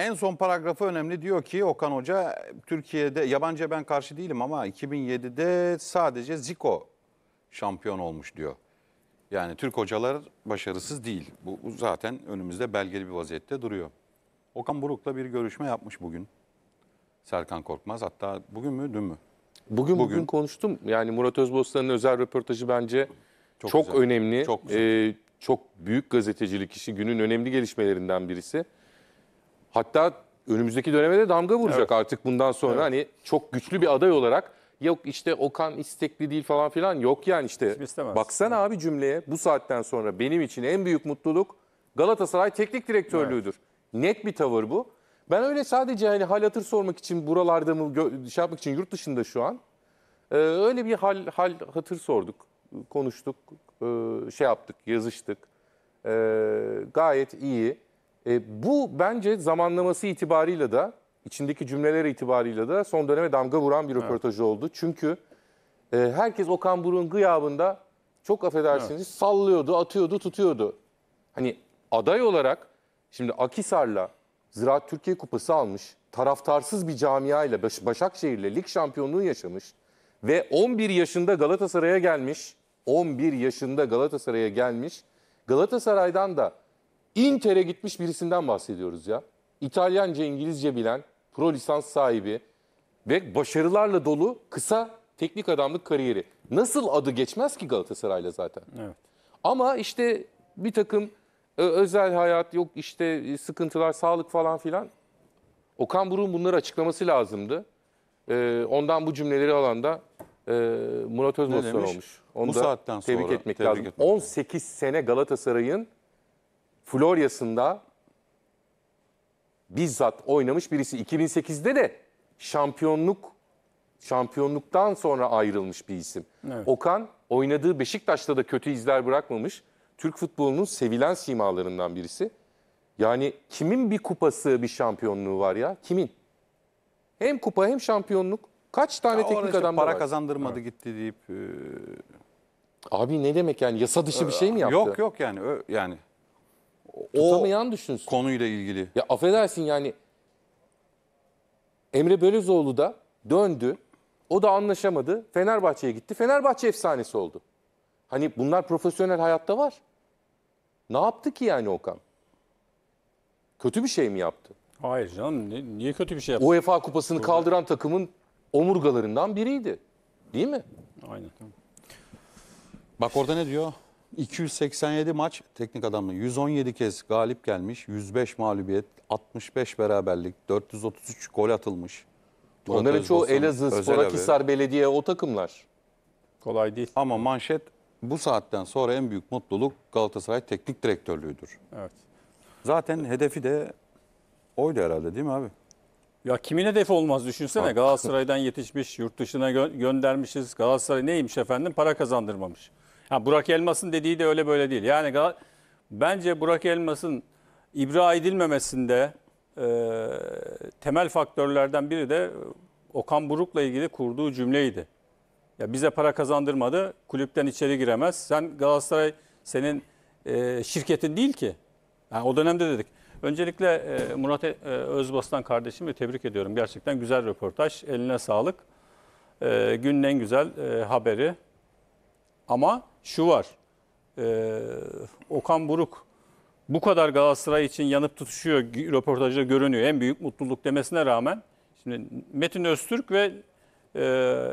En son paragrafı önemli diyor ki Okan Hoca Türkiye'de yabancı ben karşı değilim ama 2007'de sadece Zico şampiyon olmuş diyor. Yani Türk hocalar başarısız değil. Bu zaten önümüzde belgeli bir vaziyette duruyor. Okan Buruk'la bir görüşme yapmış bugün. Serkan Korkmaz hatta bugün mü dün mü? Bugün bugün, bugün konuştum. Yani Murat Özbostan'ın özel röportajı bence çok, çok güzel. önemli. Çok, güzel. Ee, çok büyük gazetecilik işi günün önemli gelişmelerinden birisi. Hatta önümüzdeki döneme de damga vuracak evet. artık bundan sonra. Evet. Hani çok güçlü bir aday olarak yok işte Okan istekli değil falan filan yok yani işte. Baksana evet. abi cümleye bu saatten sonra benim için en büyük mutluluk Galatasaray teknik direktörlüğüdür. Evet. Net bir tavır bu. Ben öyle sadece hani hal hatır sormak için buralarda mı şey yapmak için yurt dışında şu an. Ee, öyle bir hal, hal hatır sorduk, konuştuk, e, şey yaptık, yazıştık. Ee, gayet iyi. E, bu bence zamanlaması itibariyle de içindeki cümleler itibariyle de son döneme damga vuran bir röportajı oldu. Çünkü e, herkes Okan Burun gıyabında çok affedersiniz sallıyordu, atıyordu, tutuyordu. Hani aday olarak şimdi Akisar'la Ziraat Türkiye Kupası almış, taraftarsız bir camiayla Baş- Başakşehir'le lig şampiyonluğu yaşamış ve 11 yaşında Galatasaray'a gelmiş. 11 yaşında Galatasaray'a gelmiş. Galatasaray'dan da Inter'e gitmiş birisinden bahsediyoruz ya. İtalyanca, İngilizce bilen, pro lisans sahibi ve başarılarla dolu kısa teknik adamlık kariyeri. Nasıl adı geçmez ki Galatasaray'la zaten? Evet. Ama işte bir takım e, özel hayat yok işte e, sıkıntılar, sağlık falan filan. Okan Buruk'un bunları açıklaması lazımdı. E, ondan bu cümleleri alan da Murat Özmaslan olmuş. Onu bu da saatten tebrik sonra, etmek tebrik lazım. Etmek 18 sene Galatasaray'ın Florya'sında bizzat oynamış birisi. 2008'de de şampiyonluk şampiyonluktan sonra ayrılmış bir isim. Evet. Okan oynadığı Beşiktaş'ta da kötü izler bırakmamış. Türk futbolunun sevilen simalarından birisi. Yani kimin bir kupası, bir şampiyonluğu var ya? Kimin? Hem kupa hem şampiyonluk. Kaç tane ya teknik işte adam para var? kazandırmadı evet. gitti deyip e... Abi ne demek yani yasa dışı bir şey mi yaptı? Yok yok yani yani tutamayan düşünsün. Konuyla ilgili. Ya affedersin yani Emre Belözoğlu da döndü. O da anlaşamadı. Fenerbahçe'ye gitti. Fenerbahçe efsanesi oldu. Hani bunlar profesyonel hayatta var. Ne yaptı ki yani Okan? Kötü bir şey mi yaptı? Hayır canım ni- niye kötü bir şey yaptı? UEFA kupasını kaldıran takımın omurgalarından biriydi. Değil mi? Aynen. Bak orada ne diyor? 287 maç teknik adamla 117 kez galip gelmiş, 105 mağlubiyet, 65 beraberlik, 433 gol atılmış. Onların çoğu Elazığ, Özel Spor, Belediye o takımlar. Kolay değil. Ama manşet bu saatten sonra en büyük mutluluk Galatasaray teknik direktörlüğüdür. Evet. Zaten hedefi de oydu herhalde değil mi abi? Ya kimin hedefi olmaz düşünsene. Galatasaray'dan yetişmiş, yurt dışına gö göndermişiz. Galatasaray neymiş efendim? Para kazandırmamış. Ha, Burak Elmas'ın dediği de öyle böyle değil. Yani bence Burak Elmas'ın ibra edilmemesinde e, temel faktörlerden biri de Okan Buruk'la ilgili kurduğu cümleydi. Ya bize para kazandırmadı, kulüpten içeri giremez. Sen Galatasaray senin e, şirketin değil ki. Yani o dönemde dedik. Öncelikle e, Murat e, Özbaslan kardeşimi tebrik ediyorum. Gerçekten güzel röportaj. Eline sağlık. E, günün en güzel e, haberi. Ama şu var. E, Okan Buruk bu kadar Galatasaray için yanıp tutuşuyor röportajda görünüyor. En büyük mutluluk demesine rağmen şimdi Metin Öztürk ve e,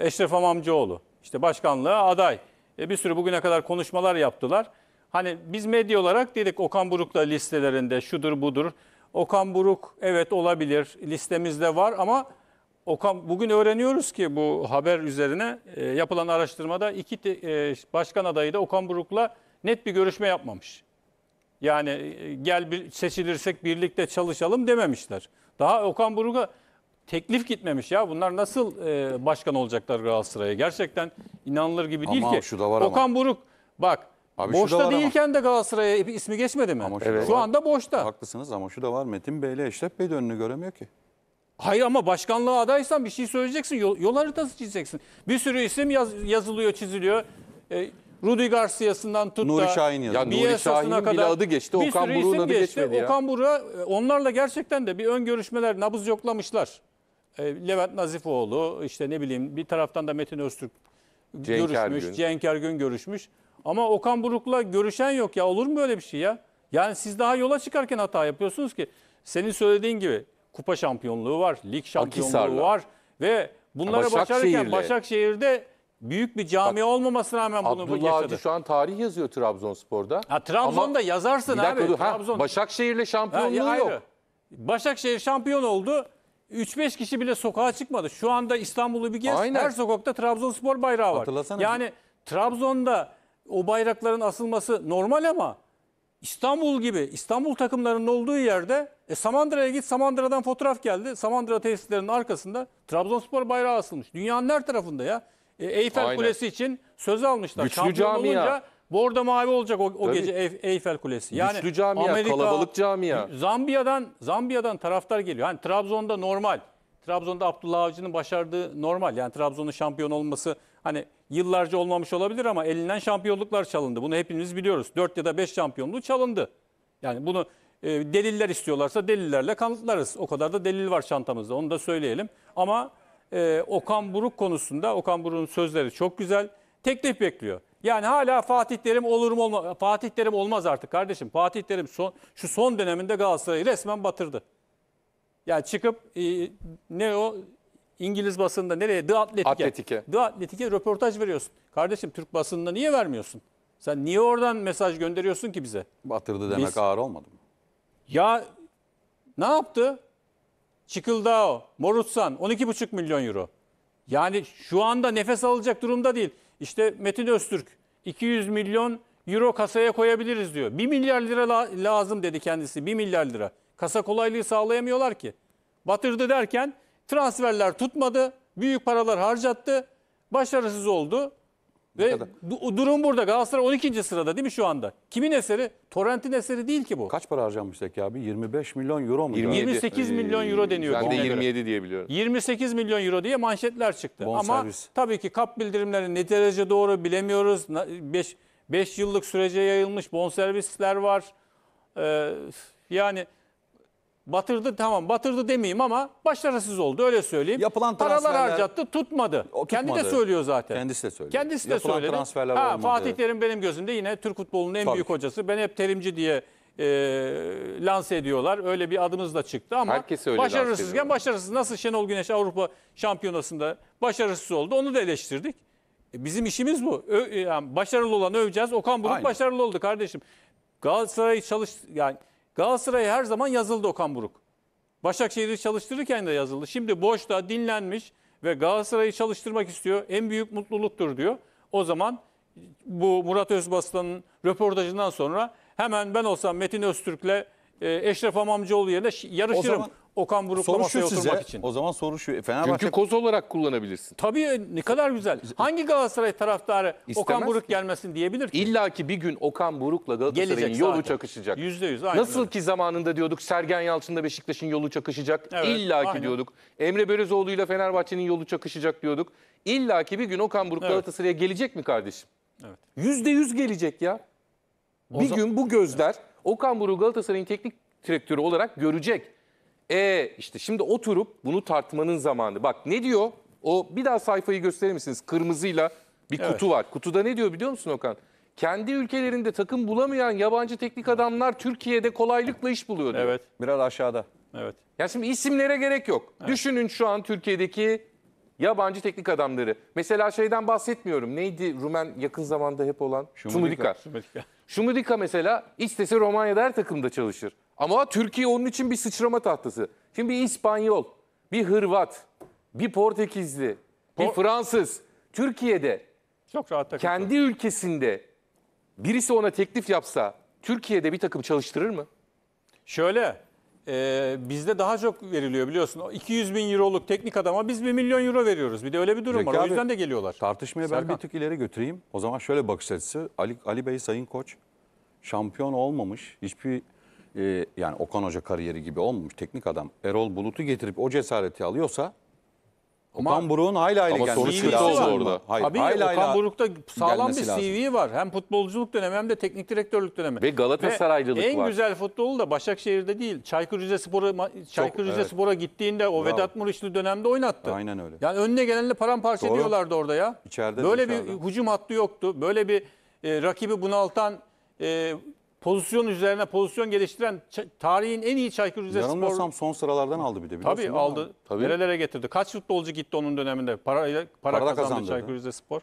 Eşref Amamcıoğlu işte başkanlığa aday. E, bir sürü bugüne kadar konuşmalar yaptılar. Hani biz medya olarak dedik Okan Buruk'la listelerinde şudur budur. Okan Buruk evet olabilir listemizde var ama Okan bugün öğreniyoruz ki bu haber üzerine e, yapılan araştırmada iki te, e, başkan adayı da Okan Buruk'la net bir görüşme yapmamış. Yani e, gel bir, seçilirsek birlikte çalışalım dememişler. Daha Okan Buruk'a teklif gitmemiş ya. Bunlar nasıl e, başkan olacaklar Galatasaray'a? Gerçekten inanılır gibi değil ki. Şu da var Okan ama. Buruk bak Abi boşta değilken ama. de Galatasaray'a ismi geçmedi mi? Ama şu, evet. şu anda boşta. Haklısınız ama şu da var Metin Bey'le Eşref Bey de önünü göremiyor ki. Hayır ama başkanlığa adaysan bir şey söyleyeceksin, yol, yol haritası çizeceksin. Bir sürü isim yaz, yazılıyor, çiziliyor. E, Rudy Garcia'sından tut Nuri Şahin yazdı. Ya Nuri Şahin'in kadar, bile adı geçti. Bir Okan Buruk'un adı geçti. geçmedi ya. Okan Buruk'a e, onlarla gerçekten de bir ön görüşmeler, nabız yoklamışlar. E, Levent Nazifoğlu, işte ne bileyim bir taraftan da Metin Öztürk Cenk görüşmüş, Ergün. Cenk Ergün görüşmüş. Ama Okan Buruk'la görüşen yok ya olur mu böyle bir şey ya? Yani siz daha yola çıkarken hata yapıyorsunuz ki. Senin söylediğin gibi kupa şampiyonluğu var, lig şampiyonluğu Akisar'la. var ve bunlara başarırken Başakşehir'de büyük bir cami Bak, olmamasına rağmen bunu Abdullah yaşadı. Avcı şu an tarih yazıyor Trabzonspor'da. Ha, Trabzon'da Ama, yazarsın abi. Dur, Trabzon. Başakşehir'le şampiyonluğu ha, ayrı. yok. Başakşehir şampiyon oldu. 3-5 kişi bile sokağa çıkmadı. Şu anda İstanbul'u bir gez Aynen. her sokakta Trabzonspor bayrağı var. Hatırlasana yani bir. Trabzon'da o bayrakların asılması normal ama İstanbul gibi İstanbul takımlarının olduğu yerde e, Samandıra'ya git Samandıra'dan fotoğraf geldi. Samandıra tesislerinin arkasında Trabzonspor bayrağı asılmış. Dünyanın her tarafında ya. E, Eyfel Aynen. Kulesi için söz almışlar. Güçlü Şampiyon camia. bordo mavi olacak o, o gece Eyf Eyfel Kulesi. Yani Güçlü camia, Amerika, kalabalık camia. Zambiya'dan Zambiya'dan taraftar geliyor. Hani Trabzon'da normal. Trabzon'da Abdullah Avcı'nın başardığı normal. Yani Trabzon'un şampiyon olması hani yıllarca olmamış olabilir ama elinden şampiyonluklar çalındı. Bunu hepimiz biliyoruz. 4 ya da 5 şampiyonluğu çalındı. Yani bunu e, deliller istiyorlarsa delillerle kanıtlarız. O kadar da delil var çantamızda onu da söyleyelim. Ama e, Okan Buruk konusunda Okan Buruk'un sözleri çok güzel. Teklif bekliyor. Yani hala Fatih Terim olur mu olmaz. Fatih Terim olmaz artık kardeşim. Fatih Terim son, şu son döneminde Galatasaray'ı resmen batırdı. Yani çıkıp e, ne o İngiliz basında nereye? The Atletic'e. Atletik'e. The Atletic'e röportaj veriyorsun. Kardeşim Türk basında niye vermiyorsun? Sen niye oradan mesaj gönderiyorsun ki bize? Batırdı demek Biz, ağır olmadı mı? Ya ne yaptı? Çıkıldao, Morutsan 12,5 milyon euro. Yani şu anda nefes alacak durumda değil. İşte Metin Öztürk 200 milyon euro kasaya koyabiliriz diyor. 1 milyar lira la lazım dedi kendisi. 1 milyar lira. Kasa kolaylığı sağlayamıyorlar ki. Batırdı derken Transferler tutmadı. Büyük paralar harcattı. Başarısız oldu. Ve du- durum burada. Galatasaray 12. sırada değil mi şu anda? Kimin eseri? Torrent'in eseri değil ki bu. Kaç para harcanmış Zeki abi? 25 milyon euro mu? 20 28 milyon euro deniyor Ben de 27 diye biliyorum. 28 milyon euro diye manşetler çıktı. Bon Ama tabii ki kap bildirimleri ne derece doğru bilemiyoruz. 5 yıllık sürece yayılmış bonservisler var. Ee, yani Batırdı tamam batırdı demeyeyim ama başarısız oldu öyle söyleyeyim. Yapılan Paralar transferler- harcattı tutmadı. O tutmadı. Kendi de söylüyor zaten. Kendisi de söylüyor. Kendisi de Yapılan söyledi. transferler ha, olmadı. Fatih Terim benim gözümde yine Türk futbolunun en Tabii. büyük hocası. Ben hep terimci diye e, lanse ediyorlar. Öyle bir adımız da çıktı ama Herkes öyle başarısızken başarısız. Nasıl Şenol Güneş Avrupa Şampiyonası'nda başarısız oldu onu da eleştirdik. E, bizim işimiz bu. Ö- e, yani başarılı olanı öveceğiz. Okan Buruk Aynen. başarılı oldu kardeşim. Galatasaray çalış yani Galatasaray'a her zaman yazıldı Okan Buruk. Başakşehir'i çalıştırırken de yazıldı. Şimdi boşta dinlenmiş ve Galatasaray'ı çalıştırmak istiyor. En büyük mutluluktur diyor. O zaman bu Murat Özbaslan'ın röportajından sonra hemen ben olsam Metin Öztürk'le e, Eşref Amamcıoğlu yerine yarışırım. O zaman... Okan Buruk'la soru masaya şu size, oturmak için. O zaman soru şu. Fenerbahçe... Çünkü koz olarak kullanabilirsin. Tabii ne kadar güzel. Hangi Galatasaray taraftarı İstemez Okan Buruk ki. gelmesin diyebilir ki? İlla ki bir gün Okan Buruk'la Galatasaray'ın yolu çakışacak. Yüzde yüz. Nasıl ki zamanında diyorduk Sergen Yalçın'la Beşiktaş'ın yolu çakışacak. Evet, İlla ki diyorduk. Emre Belözoğlu'yla Fenerbahçe'nin yolu çakışacak diyorduk. İlla ki bir gün Okan Buruk evet. Galatasaray'a gelecek mi kardeşim? Evet. Yüzde yüz gelecek ya. O bir zaman... gün bu gözler evet. Okan Buruk Galatasaray'ın teknik direktörü olarak görecek. E işte şimdi oturup bunu tartmanın zamanı. Bak ne diyor? O bir daha sayfayı gösterir misiniz? Kırmızıyla bir evet. kutu var. Kutuda ne diyor biliyor musun Okan? Kendi ülkelerinde takım bulamayan yabancı teknik adamlar Türkiye'de kolaylıkla iş buluyor diyor. Evet. Biraz aşağıda. Evet. Ya şimdi isimlere gerek yok. Evet. Düşünün şu an Türkiye'deki yabancı teknik adamları. Mesela şeyden bahsetmiyorum. Neydi Rumen yakın zamanda hep olan? Şumudika. Şumudika. Şumudika mesela istese Romanya'da her takımda çalışır. Ama Türkiye onun için bir sıçrama tahtası. Şimdi bir İspanyol, bir Hırvat, bir Portekizli, bir Por- Fransız. Türkiye'de çok rahat takım. kendi ülkesinde birisi ona teklif yapsa Türkiye'de bir takım çalıştırır mı? Şöyle, e, bizde daha çok veriliyor biliyorsun. 200 bin euroluk teknik adama biz 1 milyon euro veriyoruz. Bir de öyle bir durum Zeki var. o yüzden de geliyorlar. Tartışmaya ben bir tık ileri götüreyim. O zaman şöyle bakış açısı. Ali, Ali Bey Sayın Koç şampiyon olmamış, hiçbir e, yani Okan Hoca kariyeri gibi olmamış teknik adam Erol Bulut'u getirip o cesareti alıyorsa ama, Okan Buruk'un hayli hayli ama sonuç kötü oldu orada. Hayır, Abi hayli Okan Buruk'ta sağlam bir CV var. Hem futbolculuk dönemi hem de teknik direktörlük dönemi. Ve Galatasaraylılık Ve en var. En güzel futbolu da Başakşehir'de değil. Çaykur Rizespor'a Çaykur Rizespor'a evet. gittiğinde o Bravo. Vedat Muriçli dönemde oynattı. Aynen öyle. Yani önüne gelenle paramparça Doğru. ediyorlardı orada ya. İçeride Böyle bir dışarıda. hücum hattı yoktu. Böyle bir e, rakibi bunaltan e, pozisyon üzerine pozisyon geliştiren tarihin en iyi Çaykur Rizespor. Yanılmıyorsam son sıralardan aldı bir de biliyorsun. Tabii aldı. Tabii. Nerelere getirdi. Kaç futbolcu gitti onun döneminde? Parayla para, para kazandı, kazandı Çaykur Rizespor.